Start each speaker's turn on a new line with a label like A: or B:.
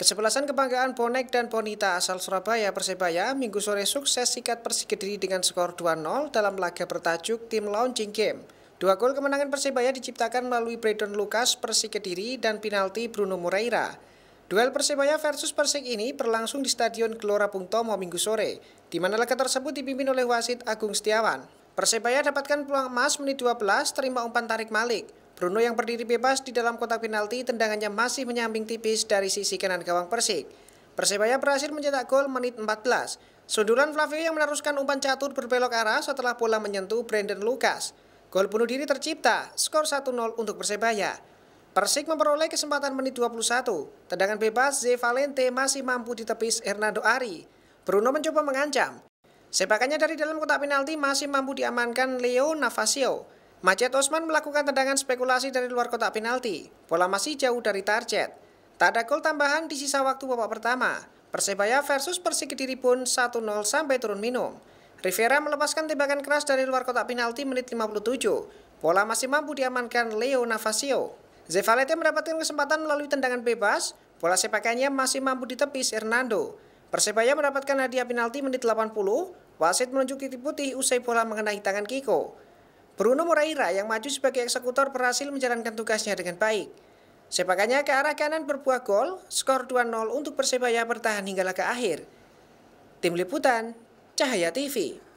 A: Kesebelasan kebanggaan bonek dan bonita asal Surabaya Persebaya minggu sore sukses sikat Persik Kediri dengan skor 2-0 dalam laga bertajuk tim launching game. Dua gol kemenangan Persebaya diciptakan melalui Bredon Lukas Kediri dan penalti Bruno Moreira. Duel Persebaya versus Persik ini berlangsung di Stadion Gelora Bung Tomo minggu sore, di mana laga tersebut dipimpin oleh wasit Agung Setiawan. Persebaya dapatkan peluang emas menit 12 terima umpan tarik Malik. Bruno yang berdiri bebas di dalam kotak penalti, tendangannya masih menyamping tipis dari sisi kanan gawang Persik. Persebaya berhasil mencetak gol menit 14. Sundulan Flavio yang meneruskan umpan catur berbelok arah setelah bola menyentuh Brandon Lucas. Gol bunuh diri tercipta, skor 1-0 untuk Persebaya. Persik memperoleh kesempatan menit 21. Tendangan bebas Z Valente masih mampu ditepis Hernando Ari. Bruno mencoba mengancam. Sepakannya dari dalam kotak penalti masih mampu diamankan Leo Navasio. Macet Osman melakukan tendangan spekulasi dari luar kotak penalti. Bola masih jauh dari target. Tak ada gol tambahan di sisa waktu babak pertama. Persebaya versus Persik Kediri pun 1-0 sampai turun minum. Rivera melepaskan tembakan keras dari luar kotak penalti menit 57. Bola masih mampu diamankan Leo Navasio. Zevalete mendapatkan kesempatan melalui tendangan bebas. Bola sepakannya masih mampu ditepis Hernando. Persebaya mendapatkan hadiah penalti menit 80. Wasit menunjuk titik putih usai bola mengenai tangan Kiko. Bruno Moreira yang maju sebagai eksekutor berhasil menjalankan tugasnya dengan baik. Sepakannya ke arah kanan berbuah gol, skor 2-0 untuk Persebaya bertahan hingga laga akhir. Tim Liputan, Cahaya TV.